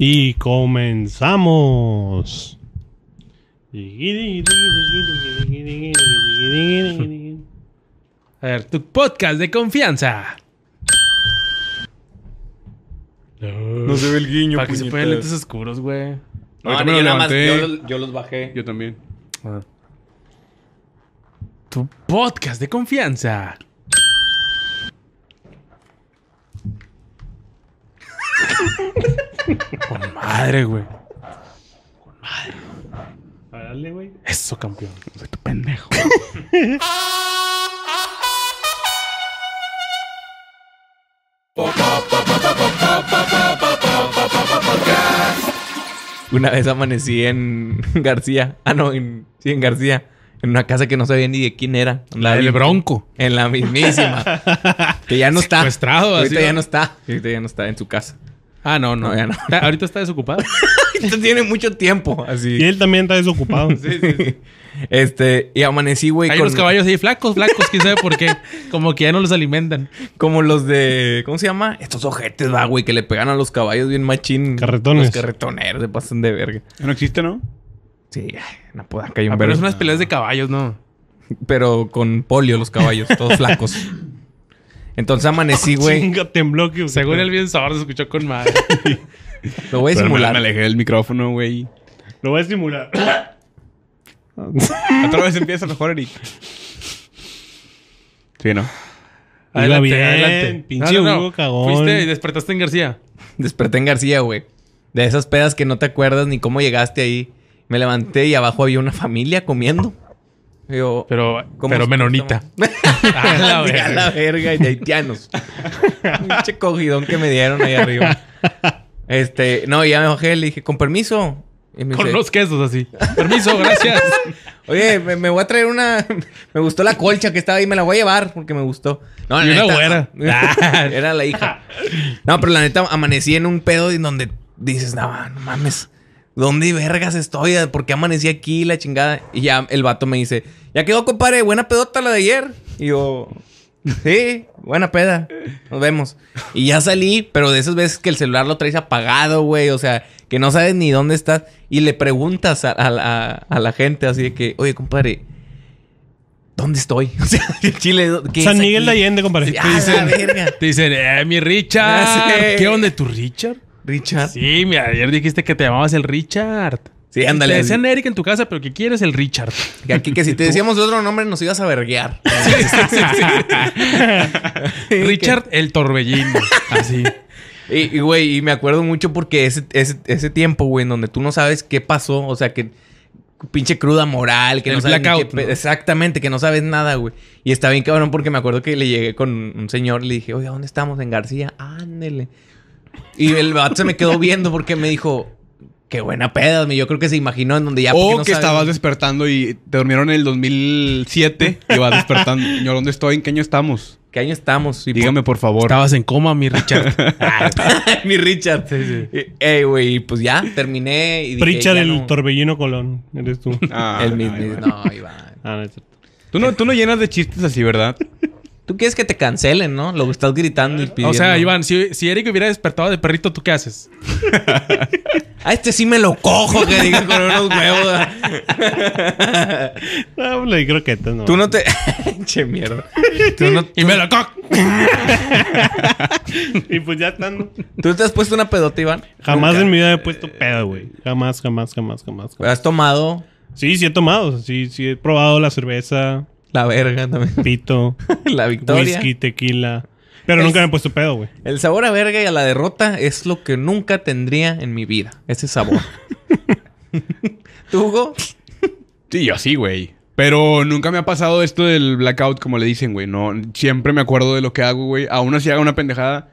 Y comenzamos. A ver, tu podcast de confianza. No se ve el guiño, Para que se pongan lentes oscuros, güey. No, yo, los- bajé. Yo también. Ah. Tu podcast de confianza. Con madre, güey. Con madre. Dale, güey. Eso, campeón. Soy tu pendejo. Una vez amanecí en García. Ah, no, en, sí, en García. En una casa que no sabía ni de quién era. La del Bronco. En la mismísima. que ya no está. Ahorita ya no está. Ahorita ya no está en su casa. Ah, no, no, ya no. Ahorita está desocupado. tiene mucho tiempo, así. Y él también está desocupado. Este, y amanecí, güey. Hay unos caballos ahí flacos, flacos, quién sabe por qué. Como que ya no los alimentan. Como los de. ¿Cómo se llama? Estos ojetes, va, güey, que le pegan a los caballos bien machín. Carretones. Los carretoneros se pasan de verga. No existe, ¿no? Sí, no puedo, acá ah, Pero es unas peleas de caballos, ¿no? Pero con polio los caballos, todos flacos. Entonces amanecí, oh, güey. Chinga, tembló Según el bien sabor se escuchó con mal. Lo voy a estimular. simular. Me, alejé del micrófono, güey. Lo voy a simular. Otra vez empieza mejor, Eric. Sí, ¿no? Adelante, bien. adelante. Pinche cagón. Fuiste y despertaste en García. Desperté en García, güey. De esas pedas que no te acuerdas ni cómo llegaste ahí. Me levanté y abajo había una familia comiendo pero pero menonita. a, la verga. a la verga y de haitianos. Pinche cogidón que me dieron ahí arriba. Este, no, ya me bajé, le dije, con permiso. con los quesos así. Permiso, gracias. Oye, me, voy a traer una. Me gustó la colcha que estaba ahí, me la voy a llevar porque me gustó. No, y una güera. era la hija. No, pero la neta, amanecí en un pedo en donde dices, no mames. ¿dónde vergas estoy? ¿Por qué amanecí aquí? La chingada. Y ya el vato me dice, ya quedó, compadre, buena pedota la de ayer. Y yo, sí, buena peda. Nos vemos. Y ya salí, pero de esas veces que el celular lo traes apagado, güey. O sea, que no sabes ni dónde estás. Y le preguntas a, la gente así de que, oye, compadre. ¿Dónde estoy? O sea, Chile. San Miguel de Allende, compadre. te dicen, eh, mi Richard. ¿Qué onda tu Richard? Richard. Sí, mira, ayer dijiste que te llamabas el Richard. Sí, ándale. Te decían Eric en tu casa, pero que quieres el Richard. Que aquí que si te decíamos otro nombre nos ibas a verguear. Richard el torbellino. Así. Y, güey, y, me acuerdo mucho porque ese, ese, tiempo, güey, en donde tú no sabes qué pasó, o sea, que pinche cruda moral, que no sabes exactamente, que no sabes nada, güey. Y está bien cabrón porque me acuerdo que le llegué con un señor, le dije, "Oye, ¿dónde estamos en García?" Ándele. Y el vato se me quedó viendo porque me dijo, qué buena peda. Yo creo que se imaginó en donde ya... O que estabas despertando y te durmieron en el 2007 y vas despertando. Yo, ¿dónde estoy? ¿En qué año estamos? ¿Qué año estamos? Dígame, pues, por favor. Estabas en coma, mi Richard. mi Richard. Ey, güey, pues ya, terminé. Y dije, Richard el torbellino Colón. Eres tú. Ah, el mismo. No, Iván. Ah, tú no, tú no llenas de chistes así, ¿verdad? Tú quieres que te cancelen, ¿no? Lo que estás gritando y pidiendo. O sea, Iván, si, si Eric hubiera despertado de perrito, ¿tú qué haces? A ah, este sí me lo cojo, que digas, con unos huevos. no, le creo que no. Tú no te. che, mierda. Y me lo cojo. y pues ya están. ¿Tú te has puesto una pedota, Iván? Jamás en mi vida he puesto pedo, güey. jamás, jamás, jamás, jamás. ¿Has tomado? Sí, sí he tomado. Sí, sí he probado la cerveza. La verga también. Pito. la victoria. Whisky, tequila. Pero nunca me he puesto pedo, güey. El sabor a verga y a la derrota es lo que nunca tendría en mi vida. Ese sabor. ¿Tú, Hugo? Sí, yo sí, güey. Pero nunca me ha pasado esto del blackout, como le dicen, güey. No, siempre me acuerdo de lo que hago, güey. Aún así hago una pendejada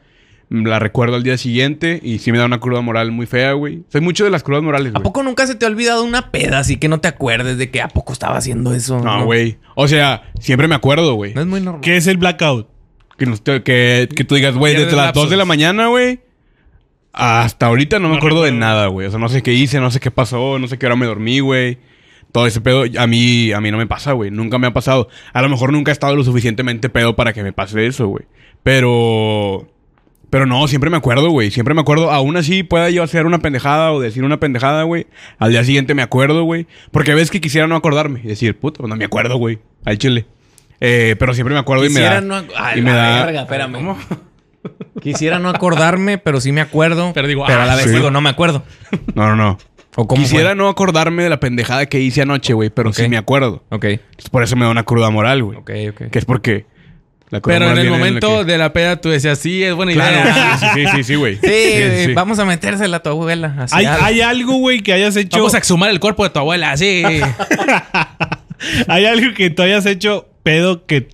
la recuerdo al día siguiente y sí me da una cruda moral muy fea, güey. Soy mucho de las crudas morales, güey. ¿A poco nunca se te ha olvidado una peda así que no te acuerdes de que a poco estaba haciendo eso? No, güey. O sea, siempre me acuerdo, güey. es ¿Qué es el blackout? Que, que, tú digas, güey, desde las 2 de la mañana, güey. Hasta ahorita no me acuerdo de nada, güey. O sea, no sé qué hice, no sé qué pasó, no sé qué hora me dormí, güey. Todo ese pedo a mí, a mí no me pasa, güey. Nunca me ha pasado. A lo mejor nunca he estado lo suficientemente pedo para que me pase eso, güey. Pero pero no, siempre me acuerdo, güey. Siempre me acuerdo. Aún así pueda yo hacer una pendejada o decir una pendejada, güey. Al día siguiente me acuerdo, güey. Porque ves que quisiera no acordarme. Y decir, puta, pues, no me acuerdo, güey. Al chile. Eh, pero siempre me acuerdo y me da... No Quisiera no acordarme, pero sí me acuerdo. Pero digo, a ah, la vez digo, no me acuerdo. No, no, no. Quisiera no acordarme de la pendejada que hice anoche, güey, pero sí me acuerdo. Ok. por eso me da una cruda moral, güey. Ok, ok. Que es porque pero en el momento de la peda tú decías, sí, es buena idea. Sí, sí, sí, güey. Sí, vamos a metérsela a tu abuela. ¿Hay, algo. güey, que hayas hecho. Vamos a exhumar el cuerpo de tu abuela, sí ¿Hay algo que tú hayas hecho pedo que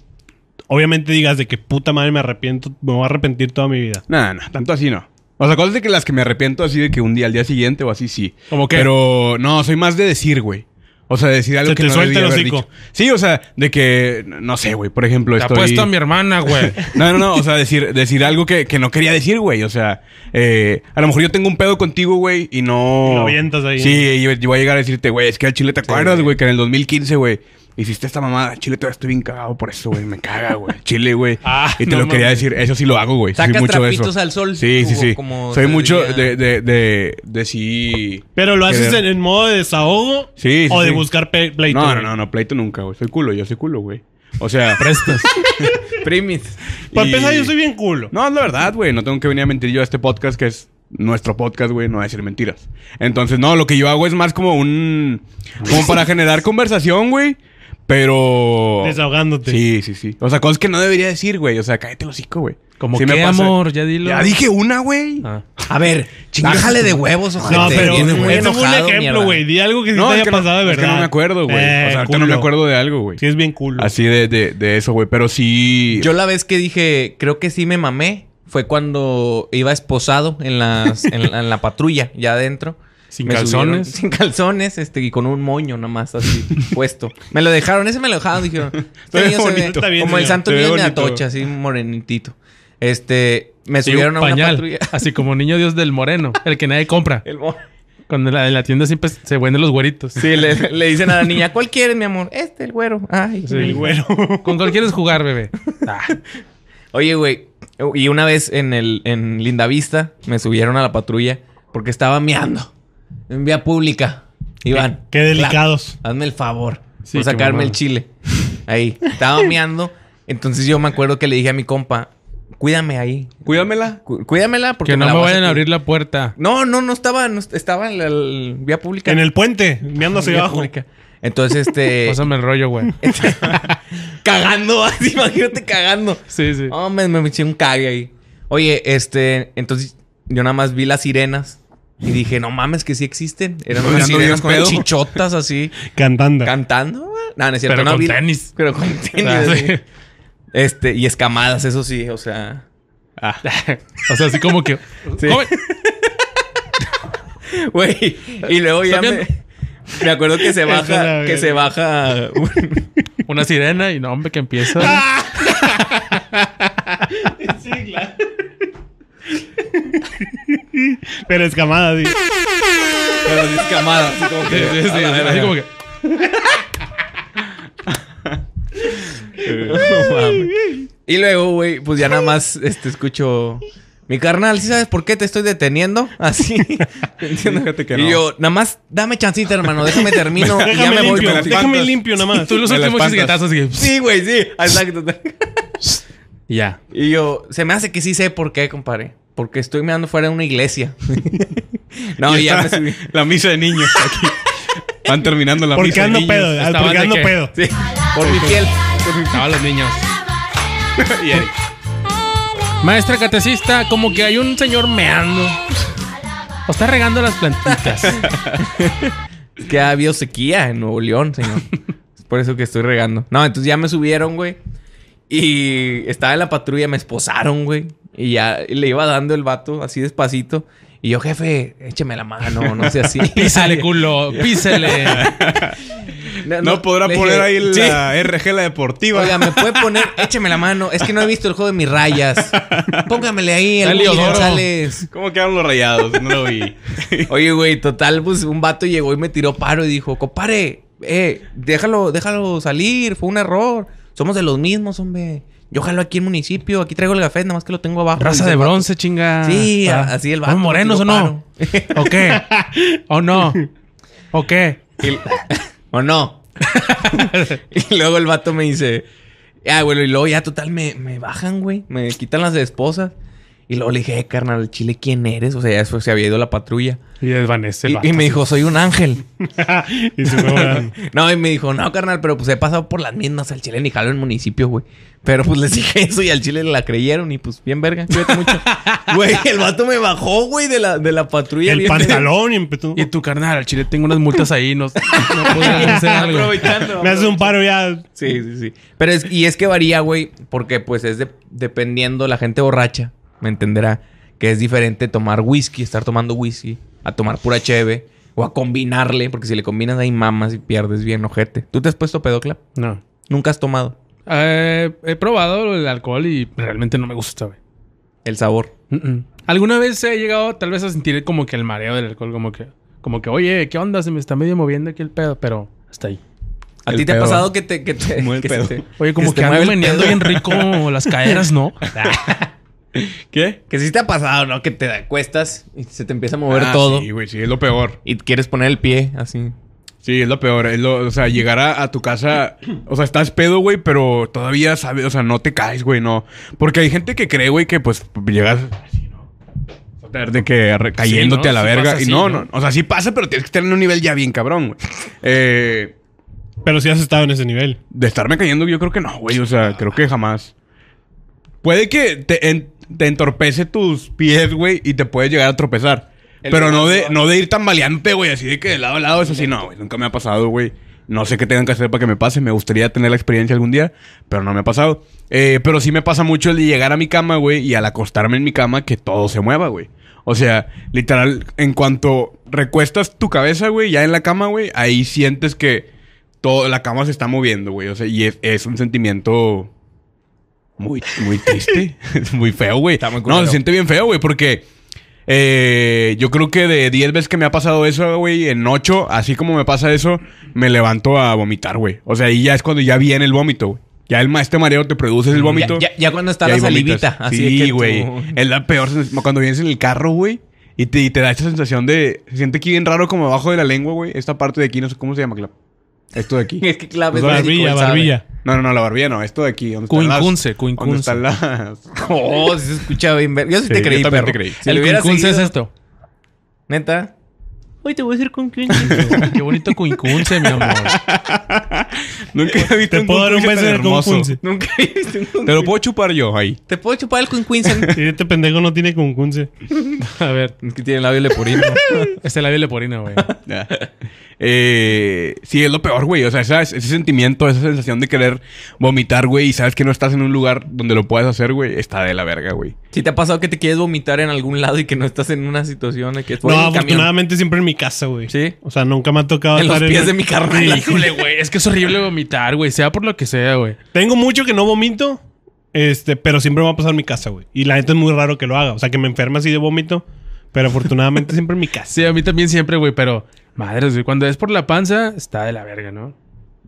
obviamente digas de que puta madre me arrepiento, me voy a arrepentir toda mi vida? Nada, nada, tanto así no. O sea, cosas de que las que me arrepiento así de que un día al día siguiente o así sí. Como que. Pero no, soy más de decir, güey. O sea, decir algo que no debía el haber dicho. Sí, o sea, de que, no sé, güey, por ejemplo, Te estoy... apuesto a mi hermana, güey. No, no, no, o sea, decir, decir algo que, que no quería decir, güey. O sea, eh, a lo mejor yo tengo un pedo contigo, güey, y no... Y lo avientas ahí. Sí, y voy a llegar a decirte, güey, es que al chile te acuerdas, güey, que en el 2015, güey, hiciste esta mamada. Chile, todavía estoy bien cagado por eso, güey. Me caga, güey. Chile, güey. Ah, y te lo quería decir. Eso sí lo hago, güey. Sacas mucho de al sol. Sí, sí, sí. Soy mucho de, de, de, de sí... Pero lo haces en, en, modo de desahogo. Sí, sí O de buscar pleito. No, no, no, no. Pleito nunca, güey. Soy culo. Yo soy culo, güey. O sea, prestas. Primis. Para yo soy bien culo. No, es la verdad, güey. No tengo que venir a mentir yo a este podcast que es nuestro podcast, güey, no voy a decir mentiras. Entonces, no, lo que yo hago es más como un. Como para generar conversación, güey. Pero. Desahogándote. Sí, sí, sí. O sea, cosas que no debería decir, güey. O sea, cállate los hocico, güey. Como que, me amor, ya dilo. Ya dije una, güey. Ah. A ver, chingájale de huevos, ojalá. No, pero Es un ejemplo, güey. Di algo que sí te haya pasado de verdad. Es que no me acuerdo, güey. Eh, o sea, no me acuerdo de algo, güey. Sí, es bien cool. Así de, de, de eso, güey. Pero sí. Yo la vez que dije, creo que sí me mamé, fue cuando iba esposado en, las, en la patrulla, ya adentro. Sin calzones. sin calzones, este, y con un moño nomás así puesto. Me lo dejaron, ese me lo dejaron, dijeron. Este como el santo niño de Atocha, así morenitito. Este, me subieron a una patrulla. Así como niño Dios del moreno, el que nadie compra. el cuando en la, la, tienda siempre se venden los güeritos. Sí, le, dicen a la niña, ¿cuál quieres, mi amor? Este, el güero. Ay, el güero. ¿Con cuál quieres jugar, bebé? Ah. Oye, güey. Y una vez en, el, en Lindavista me subieron a la patrulla porque estaba meando en vía pública, Iván. Qué, delicados. hazme el favor sí, por sacarme el chile. Ahí, estaba meando. Entonces yo me acuerdo que le dije a mi compa, cuídame ahí. Cuídamela. cuídamela porque que no me, vayan a abrir la puerta. No, no, no estaba, estaba en la, vía pública. En el puente, meando hacia abajo. Entonces, este. Pásame el rollo, güey. cagando, así, imagínate cagando. Sí, sí. me, me eché un cague ahí. Oye, este. Entonces, yo nada más vi las sirenas y dije, no mames, que sí existen. Eran pues unas chichotas así. Cantando. Cantando, No, no es cierto. no con tenis. Pero con tenis. Ah, este, y escamadas, eso sí, o sea. Ah. o sea, así como que. Güey, y luego ya me, me, acuerdo que se baja, que se baja una sirena y no, hombre, que empieza. sí, claro. Pero escamada, sí. Pero escamada, así como que. así como que. Y luego, güey, pues ya nada más este, escucho. Mi carnal, ¿sí sabes por qué te estoy deteniendo? Así. Y yo, nada más, dame chancita, hermano. Déjame termino y ya me voy. limpio, déjame limpio nada más. Tú los Sí, güey, sí. Exacto. Ya. Y yo, se me hace que sí sé por qué, compadre porque estoy mirando fuera de una iglesia. no, ya me subí. La misa de niños aquí. Van terminando la misa de niños. Pedo, pedo. Por mi piel. Estaban los niños. Maestra catecista, como que hay un señor meando. O está regando las plantitas. que ha habido sequía en Nuevo León, señor. es por eso que estoy regando. No, entonces ya me subieron, güey. Y estaba en la patrulla, me esposaron, güey. Y ya le iba dando el vato así despacito. Y yo, jefe, écheme la mano, no sé así. písale, culo, písele. No, podrá poner ahí la RG, la deportiva. Oiga, me puede poner, écheme la mano. Es que no he visto el juego de mis rayas. Póngamele ahí el González. ¿Cómo quedaron los rayados? No lo vi. Oye, güey, total, pues un vato llegó y me tiró paro y dijo, compadre, eh, déjalo, déjalo salir, fue un error. Somos de los mismos, hombre. Yo jalo aquí en municipio, aquí traigo el café, nada más que lo tengo abajo. Raza de bronce, chinga. Sí, ah. así el vato. morenos o no? ¿O qué? ¿O no? ¿O qué? ¿O no? y luego el vato me dice, ah, güey, y luego ya total me, me bajan, güey. Me quitan las de esposas. Y luego le dije, eh, carnal al Chile, ¿quién eres? O sea, ya se había ido la patrulla. Y desvanece y, me dijo, soy un ángel. y se fue. no, y me dijo, no, carnal, pero pues he pasado por las mismas al Chile ni jalo el municipio, güey. Pero pues les dije eso y al Chile la creyeron y pues bien verga, Güey, el vato me bajó, güey, de la, de la patrulla. El pantalón y Y tu carnal, al Chile tengo unas multas ahí, no, no hacer algo. Aprovechando. Me hace un paro ya. Sí, sí, sí. Pero es, y es que varía, güey, porque pues es dependiendo la gente borracha me entenderá que es diferente tomar whisky, estar tomando whisky, a tomar pura cheve o a combinarle, porque si le combinas ahí mamas y pierdes bien ojete. ¿Tú te has puesto pedocla? No. ¿Nunca has tomado? Eh, he probado el alcohol y realmente no me gusta, ¿El sabor? Alguna vez he llegado tal vez a sentir como que el mareo del alcohol, como que, como que, oye, ¿qué onda? Se me está medio moviendo aquí el pedo, pero hasta ahí. ¿A ti te ha pasado que te... Que te, el pedo. oye, como que, me ando meneando bien rico las caderas, ¿no? ¿Qué? Que sí te ha pasado, ¿no? Que te cuestas y se te empieza a mover ah, todo. Sí, güey, sí, es lo peor. Y quieres poner el pie así. Sí, es lo peor. o sea, llegar a, tu casa. O sea, estás pedo, güey, pero todavía sabes. O sea, no te caes, güey, no. Porque hay gente que cree, güey, que pues llegas. Así, ¿no? de que cayéndote a la verga. y no, no, O sea, sí pasa, pero tienes que estar en un nivel ya bien cabrón, güey. Eh, pero si has estado en ese nivel. De estarme cayendo, yo creo que no, güey. O sea, creo que jamás. Puede que te, te entorpece tus pies, güey, y te puedes llegar a tropezar. Pero no de, no de ir tambaleante, güey, así de que de lado a lado es así. No, güey, nunca me ha pasado, güey. No sé qué tengan que hacer para que me pase. Me gustaría tener la experiencia algún día, pero no me ha pasado. Eh, pero sí me pasa mucho el de llegar a mi cama, güey, y al acostarme en mi cama que todo se mueva, güey. O sea, literal, en cuanto recuestas tu cabeza, güey, ya en la cama, güey, ahí sientes que todo, la cama se está moviendo, güey. O sea, y es un sentimiento muy, muy triste, muy feo, güey. No, se siente bien feo, güey, porque eh, yo creo que de 10 veces que me ha pasado eso, güey, en 8, así como me pasa eso, me levanto a vomitar, güey. O sea, ahí ya es cuando ya viene el vómito, güey. Ya el este mareo te produce el vómito. Ya, cuando está la salivita. Así sí, güey. Es la peor. Cuando vienes en el carro, güey. Y te, da esta sensación de. Se siente aquí bien raro como abajo de la lengua, güey. Esta parte de aquí, no sé cómo se llama, claro. Esto de aquí. es que clave es pues barbilla, barbilla. No, no, no, la barbilla no. Esto de aquí. Cuincunce, cuincunce. ¿Dónde están las...? oh, se escuchaba bien. Yo sí, te creí, yo también te creí. el cuincunce es esto. ¿Neta? Hoy te voy a decir cuincunce. Qué bonito cuincunce, mi amor. Nunca he visto Te puedo dar un beso Nunca he visto un Te lo puedo chupar yo ahí. Te puedo chupar el cuncuince. este pendejo no tiene cuncuince. A ver. Es que tiene labio leporino. este labio leporino, güey. eh, sí, es lo peor, güey. O sea, ese sentimiento, esa sensación de querer vomitar, güey, y sabes que no estás en un lugar donde lo puedas hacer, güey, está de la verga, güey. Si ¿Sí te ha pasado que te quieres vomitar en algún lado y que no estás en una situación en que No, afortunadamente siempre en mi casa, güey. Sí. O sea, nunca me ha tocado en los pies de mi carnal. Híjole, güey. Es que es horrible vomitar vomitar, güey, sea por lo que sea, güey. Tengo mucho que no vomito, este, pero siempre me va a pasar en mi casa, güey. Y la gente es muy raro que lo haga. O sea, que me enferma así de vómito, pero afortunadamente siempre en mi casa. Sí, a mí también siempre, güey, pero madre, güey, cuando es por la panza, está de la verga, ¿no?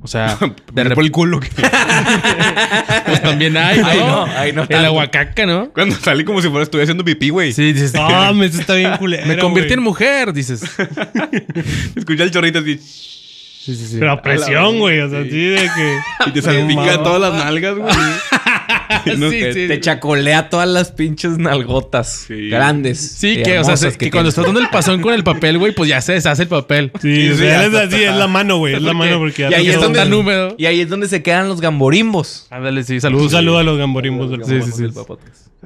O sea, de por el culo. Que... pues también hay, ¿no? Ay, no, no el aguacaca, ¿no? Cuando salí como si fuera estuviera haciendo pipí, güey. Sí, dices, ah, me está bien culero. Me convierte en mujer, dices. Escucha el chorrito así. Sí, sí, sí. Pero a presión, güey. O sea, así de que. Y te salpica todas las nalgas, güey. sí, te, chacolea todas las pinches nalgotas grandes. Sí, que, o sea, que, cuando estás dando el pasón con el papel, güey, pues ya se deshace el papel. Sí, es así, es la mano, güey. Es la mano porque y ahí es donde, tan húmedo. Y ahí es donde se quedan los gamborimbos. Ándale, sí, saludos. Un saludo a los gamborimbos del Sí, sí, sí.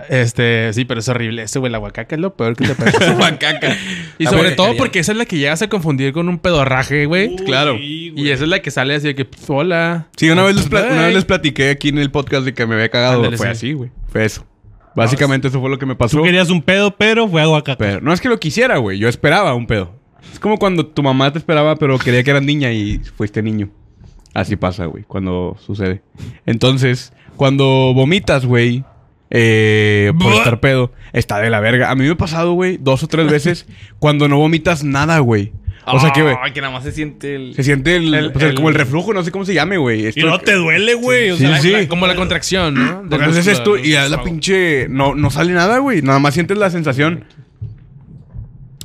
Este, sí, pero es horrible. ese güey, la huacaca es lo peor que te parece. la huacaca Y sobre todo porque esa es la que llegas a confundir con un pedorraje, güey. Claro. Y esa es la que sale así de que, hola. Sí, una vez, les una vez les platiqué aquí en el podcast de que me había cagar fue así, güey. Fue eso. Básicamente eso fue lo que me pasó. Tú querías un pedo, pero fue agua Pero no es que lo quisiera, güey. Yo esperaba un pedo. Es como cuando tu mamá te esperaba, pero quería que eras niña y fuiste niño. Así pasa, güey, cuando sucede. Entonces, cuando vomitas, güey, eh, por estar pedo, está de la verga. A mí me ha pasado, güey, dos o tres veces cuando no vomitas nada, güey. O sea que, güey. que nada más se siente el. Se siente el. Pues, como el reflujo, no sé cómo se llame, güey. Y no te duele, güey. o sea, como la contracción, ¿no? Porque esto y ya la pinche. No, no sale nada, güey. Nada más sientes la sensación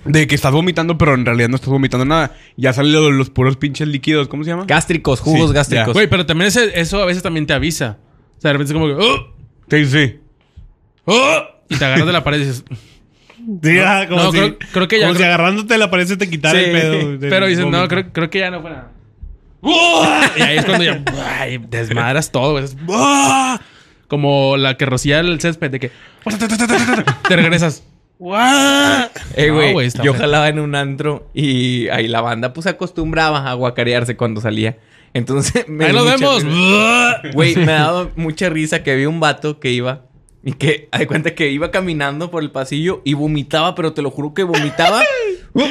de que estás vomitando, pero en realidad no estás vomitando nada. Ya salen los, los puros pinches líquidos, ¿cómo se llama? Gástricos, jugos gástricos. Güey, pero también eso a veces también te avisa. O sea, de repente es como que. Oh". Sí, sí. Oh". Y te agarras de la pared y dices como si, creo, que ya. agarrándote la pared se te quitara el pedo. Pero dices, no, creo, creo, que ya no fuera. y ahí es cuando ya desmadras todo, Como la que rocía el césped de que te regresas. Eh, güey, yo jalaba en un antro y ahí la banda pues acostumbraba a guacarearse cuando salía. Entonces, me ¡Ahí nos vemos! Güey, me ha dado mucha risa que vi un vato que iba y que, hay cuenta que iba caminando por el pasillo y vomitaba, pero te lo juro que vomitaba. Uh,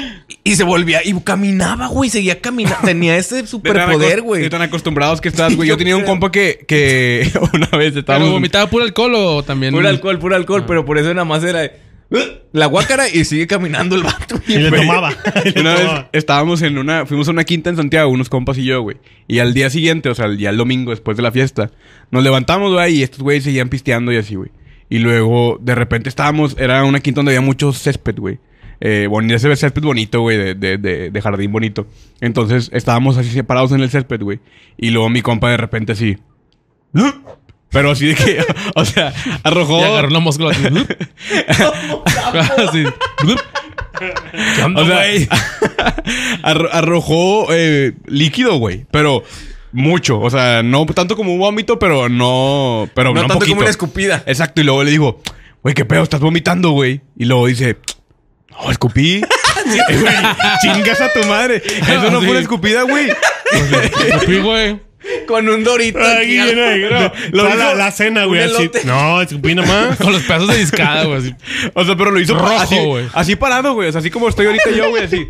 y se volvía y caminaba, güey. Seguía caminando. Tenía ese superpoder, güey. tan acostumbrados que estás, güey. Yo tenía un compa que, que una vez estaba... vomitaba puro alcohol o también. Puro alcohol, puro alcohol, ah. pero por eso nada más era. Uh, la guácara y sigue caminando el vato. Y, le tomaba. una vez estábamos en una. Fuimos a una quinta en Santiago, unos compas y yo, güey. Y al día siguiente, o sea, ya el domingo después de la fiesta, nos levantamos, güey, y estos güeyes seguían pisteando y así, güey. Y luego, de repente estábamos, era una quinta donde había mucho césped, güey. Eh, ve ese césped bonito, güey, de, jardín bonito. Entonces estábamos así separados en el césped, güey. Y luego mi compa de repente así. Pero así de que, o sea, arrojó. Y agarró una mosca así. o sea, arrojó eh, líquido, güey. Pero mucho, o sea, no tanto como un vómito, pero no. Pero no, no tanto como una escupida. Exacto, y luego le digo, güey, qué pedo, estás vomitando, güey. Y luego dice, no, escupí. chingas a tu madre. Eso no fue una escupida, güey. escupí, güey. Con un dorito. Aquí, la, cena, güey. No, escupí nomás. Con los pedazos de discada, güey. O sea, pero lo hizo rojo, güey. Así, así, parado, güey. O sea, así como estoy ahorita yo, güey, así.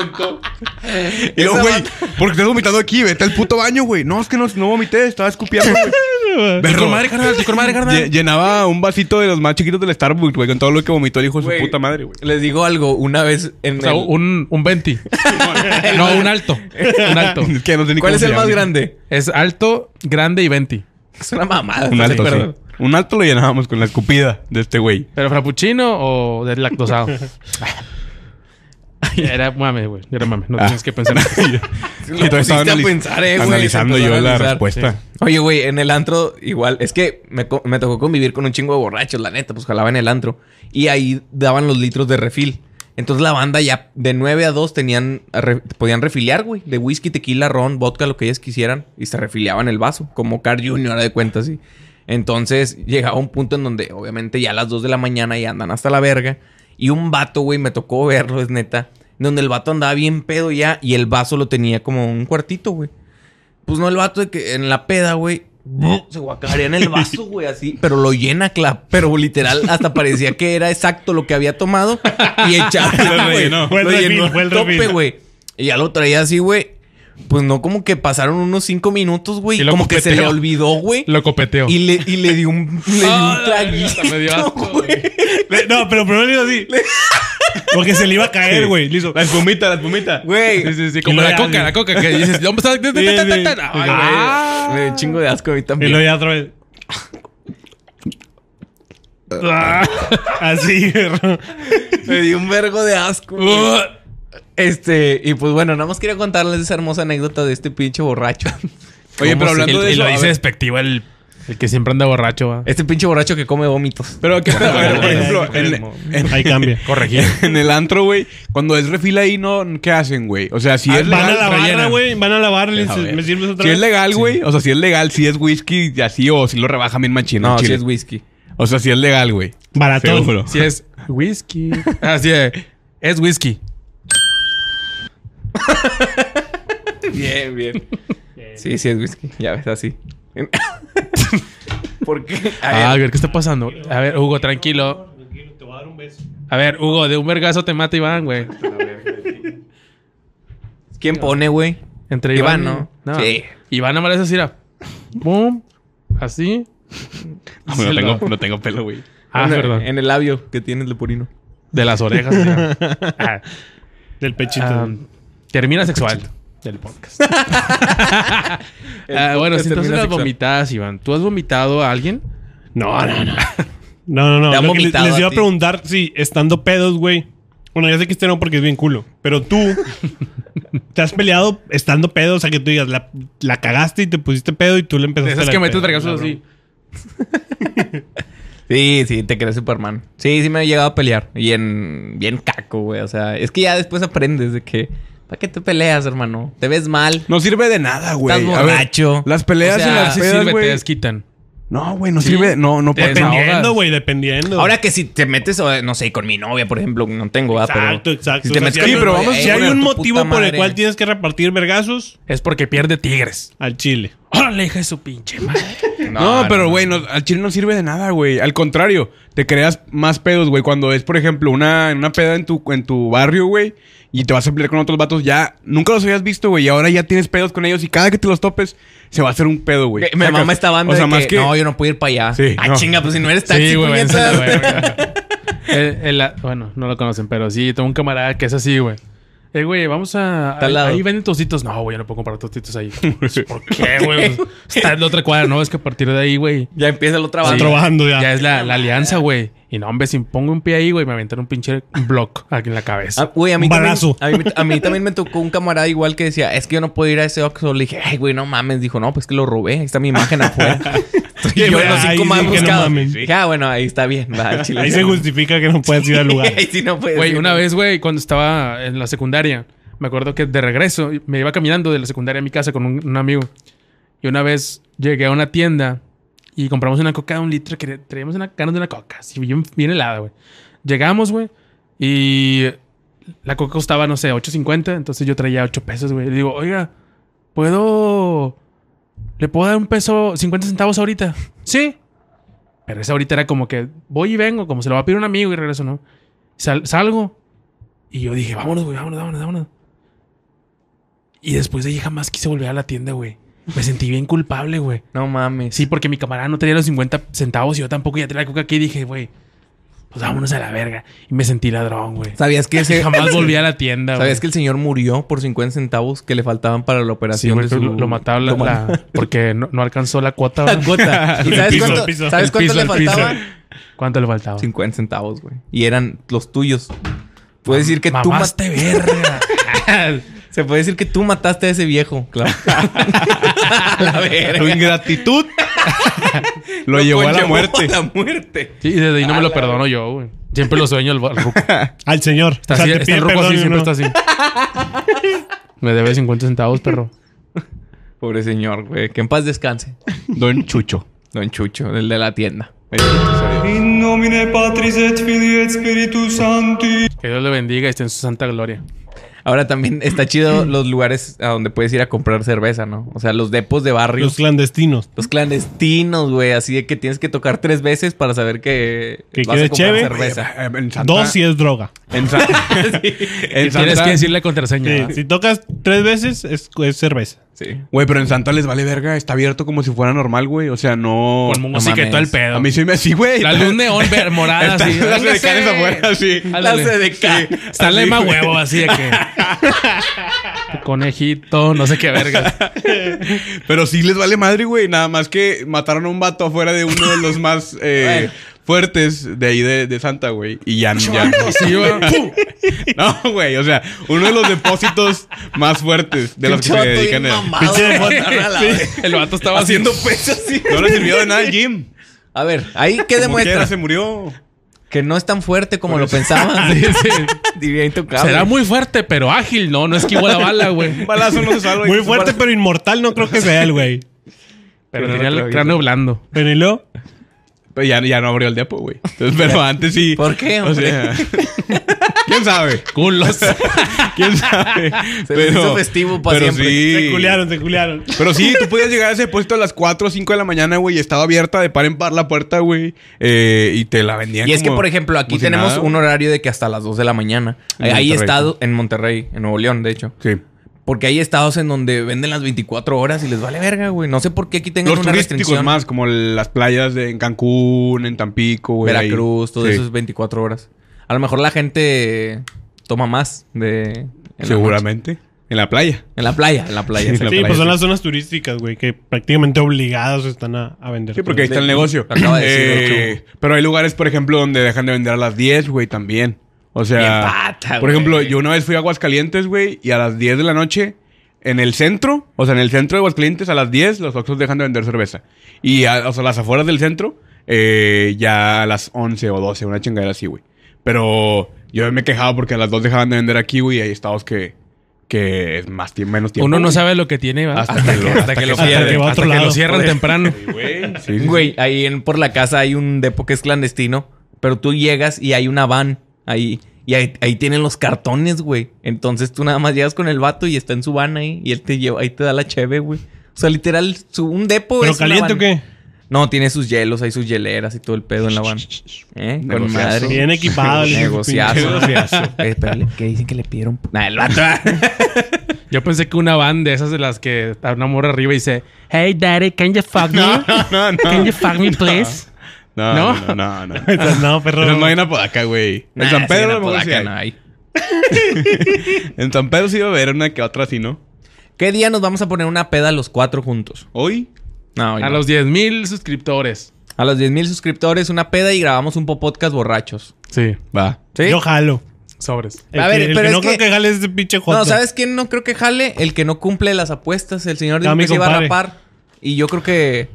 Y luego, güey, porque estás vomitando aquí, vete al puto baño, güey. No, es que no, vomité, estaba escupiendo, güey. madre, madre, carnal. Llenaba un vasito de los más chiquitos del Starbucks, güey, con todo lo que vomitó el hijo de su puta madre, güey. Les digo algo, una vez en. un, un 20. No, un alto. Un alto. ¿Cuál es el más grande? Es alto, grande y 20. Es una mamada. Un alto, Un alto lo llenábamos con la escupida de este güey. ¿Pero frappuccino o del deslactosado? Era mame, güey. Era mame. No tienes que pensar en eso. Ah. Lo Entonces, a eh, Analizando yo la respuesta. Oye, güey, en el antro igual. Es que me, tocó convivir con un chingo de borrachos, la neta. Pues jalaba en el antro. Y ahí daban los litros de refil. Entonces la banda ya de 9 a 2 tenían, podían refiliar, güey. De whisky, tequila, ron, vodka, lo que ellas quisieran. Y se refiliaban el vaso. Como Carl Jr. de cuenta, sí. Entonces llegaba un punto en donde obviamente ya a las 2 de la mañana ya andan hasta la verga. Y un vato, güey, me tocó verlo, es neta. Donde el vato andaba bien pedo ya y el vaso lo tenía como un cuartito, güey. Pues no, el vato de que en la peda, güey, se guacaría en el vaso, güey, así. Pero lo llena, claro... Pero literal, hasta parecía que era exacto lo que había tomado. Y echaba, güey. Fue el, tope, güey. Y ya lo traía así, güey. Pues no, como que pasaron unos cinco minutos, güey. como que se le olvidó, güey. Lo copeteó. Y le, y le dio un, le ah, traguito, asco, güey. no, pero primero le hizo así. Porque se le iba a caer, güey. Sí. La espumita, la espumita. Güey. Sí, sí, sí. Como la, coca, la coca. Que dices, ¿dónde está? Ay, ah. Chingo de asco mí también. Y lo ya otra vez. Ah. Así, Me dio un vergo de asco. Uh. Este, y pues bueno, nada más quería contarles esa hermosa anécdota de este pinche borracho. Oye, pero hablando de eso. Y lo dice despectiva el, el que siempre anda borracho. ¿va? Este pinche borracho que come vómitos. Pero que, por ejemplo, en, ahí cambia, corregido. En el antro, güey, cuando es refil ahí, no, ¿qué hacen, güey? O sea, si es ah, es van legal, a la güey, van a lavar. me Si es legal, güey, o sea, si es legal, si es whisky y así o si lo rebaja bien machino. No, si es whisky. O sea, si es legal, güey. Barato. Si es whisky. Así es. Es whisky. bien, bien, Sí, sí es whisky. Ya ves, así. ¿Por qué? Ah, a ver. ¿qué está pasando? A ver, Hugo, tranquilo. te voy a dar un beso. A ver, Hugo, de un vergazo te mata Iván, güey. ¿Quién pone, güey? Entre Iván, ¿no? Sí. Iván nomás le así así, así. No, tengo, no tengo pelo, güey. Ah, perdón. En el labio que tiene el de Purino. De las orejas. ah. Del pechito. Ah, Termina sexual El ah, podcast. bueno, si entonces las vomitadas, Iván. ¿Tú has vomitado a alguien? No, no, no. no, no, no. les, iba a, preguntar si estando pedos, güey. Bueno, ya sé que este no porque es bien culo. Pero tú te has peleado estando pedos O sea, que tú digas, la, cagaste y te pusiste pedo y tú le empezaste a. Es que metes así. Sí, sí, te crees Superman. Sí, sí me he llegado a pelear. Bien, bien caco, güey. O sea, es que ya después aprendes de que ¿Para qué te peleas, hermano? Te ves mal. No sirve de nada, güey. Estás borracho. las peleas y en las pedas, te desquitan. No, güey, no sirve. No, no Dependiendo, güey, dependiendo. Ahora que si te metes, no sé, con mi novia, por ejemplo, no tengo, ¿verdad? Ah, exacto, pero exacto. Si te metes pero eh, vamos, si hay un motivo por el cual tienes que repartir vergazos, es porque pierde tigres. Al chile. ¡Órale, hija su pinche madre! No, pero güey, al chile no sirve de nada, güey. Al contrario, te creas más pedos, güey. Cuando es, por ejemplo, una, una peda en tu, en tu barrio, güey, y te vas a pelear con otros vatos, ya nunca los habías visto, güey. Y ahora ya tienes pedos con ellos y cada que te los topes, se va a hacer un pedo, güey. Mi mamá estaba que, No, yo no puedo ir para allá. Sí, ah, chinga, pues si no eres tan sí, güey. bueno, no lo conocen, pero sí, tengo un camarada que es así, güey. Eh, güey, vamos a. Ahí, venden tostitos. No, güey, yo no puedo comprar tostitos ahí. Pues, ¿Por qué, güey? Está en la otra cuadra, ¿no? Es que a partir de ahí, güey. Ya empieza otro trabajo. Está trabajando ya. Ya es la alianza, güey. Y no, hombre, si pongo un pie ahí, güey, me aventaron un pinche block aquí en la cabeza. Ah, a mí también, A mí, también me tocó un camarada igual que decía, es que yo no puedo ir a ese Oxxo. Le dije, ay, güey, no mames. Dijo, no, pues que lo robé. Ahí está mi imagen afuera. y yo, los cinco más buscados. ah, bueno, ahí está bien. Va, ahí se justifica que no puedes ir al lugar. ahí sí no puedes Güey, una vez, güey, cuando estaba en la secundaria, me acuerdo que de regreso me iba caminando de la secundaria a mi casa con un amigo. Y una vez llegué a una tienda y compramos una coca de un litro, que traíamos una ganas de una coca, así bien, helada, güey. Llegamos, güey, y la coca costaba, no sé, 8.50, entonces yo traía 8 pesos, güey. Le digo, oiga, ¿puedo... ¿Le puedo dar un peso, 50 centavos ahorita? Sí. Pero esa ahorita era como que voy y vengo, como se lo va a pedir un amigo y regreso, ¿no? salgo. Y yo dije, vámonos, güey, vámonos, vámonos, vámonos. Y después de ahí jamás quise volver a la tienda, güey. Me sentí bien culpable, güey. No mames. Sí, porque mi camarada no tenía los 50 centavos y yo tampoco ya tenía la coca aquí y dije, güey, pues vámonos a la verga. Y me sentí ladrón, güey. ¿Sabías que Jamás volví a la tienda, ¿Sabías que el señor murió por 50 centavos que le faltaban para la operación? lo mataron porque no, alcanzó la cuota. sabes cuánto, le faltaba? ¿Cuánto le faltaba? 50 centavos, güey. Y eran los tuyos. Puedes decir que tú... Mamaste verga. Se puede decir que tú mataste a ese viejo, claro. la Tu ingratitud lo, llevó a la muerte. Sí, y desde ahí no me lo perdono yo, güey. Siempre lo sueño al, Al señor. Está así, el está así. Me debe 50 centavos, perro. Pobre señor, güey. Que en paz descanse. Don Chucho. Don Chucho, el de la tienda. Que Dios le bendiga y esté en su santa gloria. Ahora también está chido los lugares a donde puedes ir a comprar cerveza, ¿no? O sea, los depos de barrio Los clandestinos. Los clandestinos, güey. Así de que tienes que tocar tres veces para saber que, que vas a comprar cerveza. Dos si es droga. En Santa... Tienes que decirle contraseña. Si tocas tres veces, es, cerveza. Sí. Güey, pero en Santa les vale verga. Está abierto como si fuera normal, güey. O sea, no. Como que todo el pedo. A mí sí me Sí, güey. La luz neón morada, así. Las de afuera, así. Las Está Sale más huevo, así de que. Conejito, no sé qué verga Pero sí les vale madre, güey. Nada más que mataron a un vato afuera de uno de los más eh, fuertes de ahí de, Santa, güey. Y ya, ya No, güey. O sea, uno de los depósitos más fuertes de los que se dedican a... El vato estaba haciendo pesas así. No le sirvió de nada el gym. A ver, ahí qué Como demuestra. se murió que no es tan fuerte como lo pensaban. sí, Será muy fuerte, pero ágil, ¿no? No esquivó la bala, güey. Balazo no se salva. Muy fuerte, pero inmortal no creo que sea él, güey. Pero, tenía el cráneo blando. Pero ya, ya no abrió el depo, güey. pero antes sí. ¿Por qué, O sea, ¿Quién sabe? Culos. ¿Quién sabe? Se pero, festivo para siempre. Se culiaron, se culiaron. Pero sí, tú podías llegar a ese puesto a las 4 o 5 de la mañana, güey, y estaba abierta de par en par la puerta, güey, eh, y te la vendían. Y es que, por ejemplo, aquí tenemos un horario de que hasta las 2 de la mañana. Ahí Hay estado pues. en Monterrey, en Nuevo León, de hecho. Sí. Porque hay estados en donde venden las 24 horas y les vale verga, güey. No sé por qué aquí tengan Los una turísticos más, como las playas en Cancún, en Tampico, güey. Veracruz, todo eso es 24 horas. A lo mejor la gente toma más de... Seguramente. En la playa. en la playa, en la playa. Sí, pues son las zonas turísticas, güey, que prácticamente obligados están a, a vender. Sí, porque ahí está el negocio. Eh, pero hay lugares, por ejemplo, donde dejan de vender a las 10, güey, también. O sea, por ejemplo, yo una vez fui a Aguascalientes, güey, y a las 10 de la noche, en el centro, o sea, en el centro de Aguascalientes, a las 10, los taxos dejan de vender cerveza. Y, o sea, las afueras del centro, eh, ya a las 11 o 12, una chingadera así, güey. Pero yo me quejaba porque las dos dejaban de vender aquí, güey, y hay estados que, que es más tiempo, menos tiempo. Uno no sabe lo que tiene, Hasta, que, lo, que, lo cierran temprano. Güey, ahí en, por la casa hay un depo que es clandestino, pero tú llegas y hay una van ahí. Y ahí, tienen los cartones, güey. Entonces tú nada más llegas con el vato y está en su van ahí. Y él te lleva, ahí te da la cheve, güey. O sea, literal, un depo es caliente o qué? No, tiene sus hielos, hay sus hieleras y todo el pedo en la van. ¿Eh? Con madre. Bien equipado. Negociazo. Eh, ¿Qué espérale, que dicen que le pidieron... No, el vato. Yo pensé que una van de esas de las que está una mora arriba y dice... Hey, daddy, can you fuck me? No, no, no. Can you fuck me, please? No, no, no. No, no, no. no perro. Pero no hay una podaca, güey. en San Pedro no podaca, hay. no en San Pedro sí va a haber una que otra así, ¿no? ¿Qué día nos vamos a poner una peda los cuatro juntos? ¿Hoy? a los 10.000 mil suscriptores. A los 10.000 mil suscriptores, una peda y grabamos un podcast borrachos. Sí, va. Yo jalo. Sobres. no creo que jale ese pinche Jota. No, ¿sabes quién no creo que jale? El que no cumple las apuestas. El señor dijo que se iba a rapar. Y yo creo que.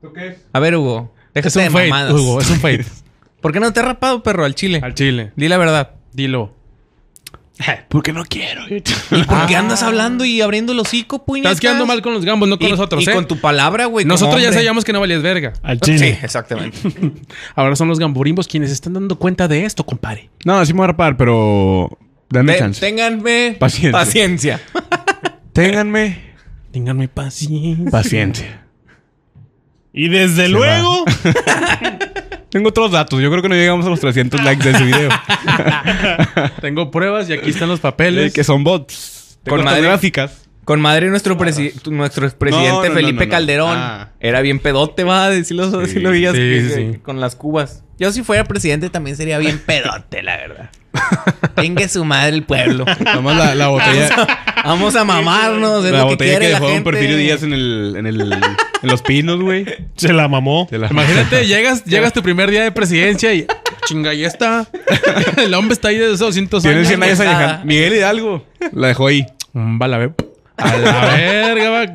¿Tú qué? A ver, Hugo. Déjate es un de Hugo, es un fate. ¿Por qué no te has rapado, perro, al chile? Al chile. Di la verdad. Dilo. Porque no quiero. ¿Y por qué andas hablando y abriendo el hocico, puñetas? Estás quedando mal con los gambos, no con nosotros, nosotros. Y ¿eh? con tu palabra, güey. Nosotros ya sabíamos que no valías verga. Al Sí, exactamente. Ahora son los gamborimbos quienes están dando cuenta de esto, compadre. No, sí me voy a rapar, pero. Dame chance. Ténganme paciencia. ténganme. Ténganme paciencia. Paciencia. Y desde luego. Tengo otros datos. Yo creo que no llegamos a los 300 likes de ese video. Tengo pruebas y aquí están los papeles. que son bots. Con madre. gráficas. Con madre, nuestro, nuestro presidente Felipe Calderón era bien pedote, va, decirlo, sí, lo sí, con las cubas. Yo si fuera presidente también sería bien pedote, la verdad. Tenga su madre el pueblo. Vamos la, botella. Vamos a, mamarnos. la botella que, dejó Don Perfilio días en el, en el en los pinos, güey. Se la mamó. Imagínate, llegas, llegas tu primer día de presidencia y chinga, ya está. el hombre está ahí desde 200 años. Tiene 100 años Miguel Hidalgo la dejó ahí. Mm, va la A la verga, va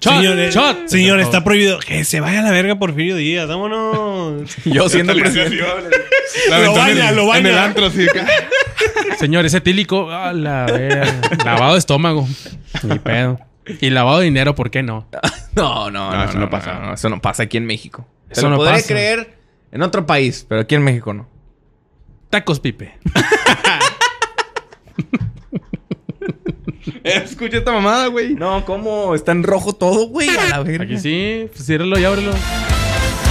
señores, Señor, está prohibido. Que se vaya a la verga Porfirio Díaz, vámonos. Yo siendo lo baña, lo baña. En el antro, Señor, ese tílico, a la verga. Lavado de estómago. Ni pedo. Y lavado de dinero, ¿por qué no? No, no, no, eso no, pasa. eso no pasa aquí en México. Eso no lo no podría pasa. creer en otro país, pero aquí en México no. Tacos Pipe. Escucha esta mamada, güey. No, ¿cómo? Está en rojo todo, güey. Aquí sí. Pues ciérralo y ábrelo.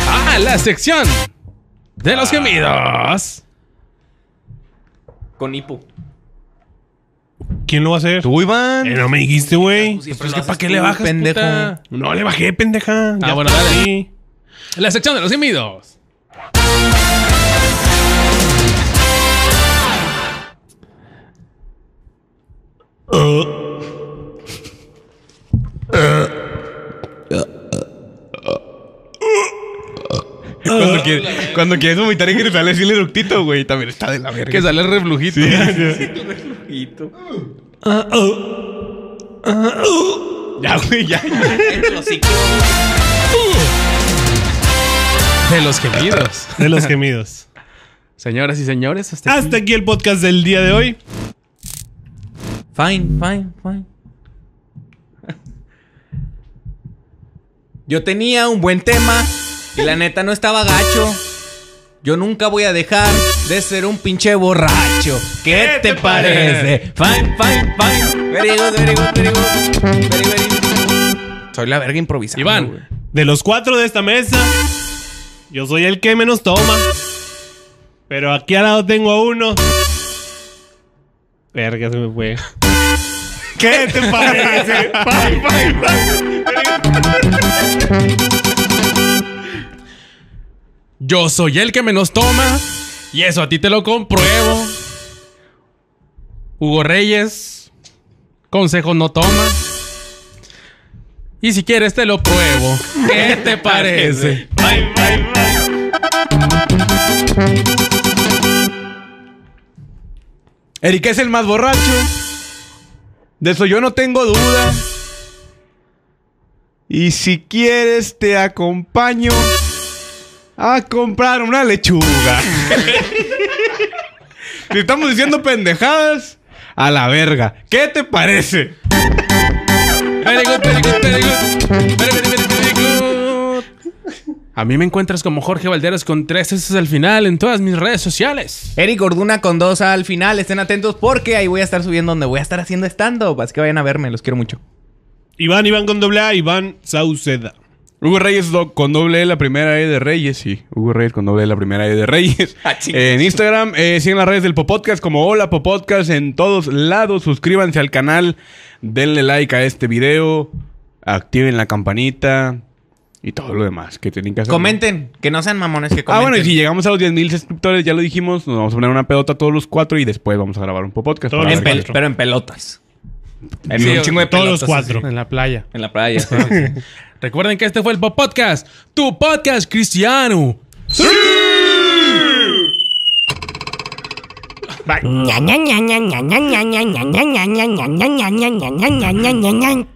¡Ah! La sección de los ah. gemidos. Con hipo. ¿Quién lo va a hacer? Tú, Iván. Eh, no me dijiste, güey. Pues, ¿Pero es que ¿para qué le bajas, pendejo? No le bajé, pendeja. Ah, ya bueno, dale. La sección de los gemidos. cuando, quieres, vomitar y que sale así el eructito, güey, también está de la verga. Que sale el reflujito. Sí, reflujito. Ya, güey, ya. De los gemidos. De los gemidos. Señoras y señores, hasta, aquí el podcast del día de hoy. Fine, fine, fine. Yo tenía un buen tema. Y la neta no estaba gacho. Yo nunca voy a dejar de ser un pinche borracho. ¿Qué, te, parece? Fine, fine, fine. Soy la verga improvisada. Iván, de los cuatro de esta mesa, yo soy el que menos toma. Pero aquí al lado tengo a uno. Verga, se me fue. ¿Qué te parece? Fine, fine, fine Yo soy el que menos toma. Y eso a ti te lo compruebo. Hugo Reyes, consejo no toma. Y si quieres te lo pruebo. ¿Qué te parece? Bye, bye, bye. Eric es el más borracho. De eso yo no tengo duda. Y si quieres te acompaño a comprar una lechuga. si estamos diciendo pendejadas, a la verga. ¿Qué te parece? A mí me encuentras como Jorge Valderas con tres S al final en todas mis redes sociales. Eric Orduna con dos al final. Estén atentos porque ahí voy a estar subiendo donde voy a estar haciendo stand-up. Así que vayan a verme, los quiero mucho. Iván, Iván con doble A, Iván Sauceda. Hugo Reyes con doble e, la primera E de Reyes. Sí, Hugo Reyes con doble e, la primera E de Reyes. Ah, en Instagram, eh, siguen las redes del Popodcast como Hola Popodcast en todos lados. Suscríbanse al canal, denle like a este video, activen la campanita y todo lo demás que tienen que hacer. Comenten, que no sean mamones que comenten. Ah, bueno, y si llegamos a los 10.000 suscriptores, ya lo dijimos, nos vamos a poner una pelota todos los cuatro y después vamos a grabar un Popodcast. pero en pelotas. En un chingo de todos los cuatro. En la playa. En la playa. Recuerden que este fue el Podcast, tu podcast cristiano. ¡Sí! Bye.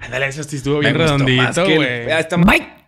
Ándale, eso sí estuvo bien redondito, Bye.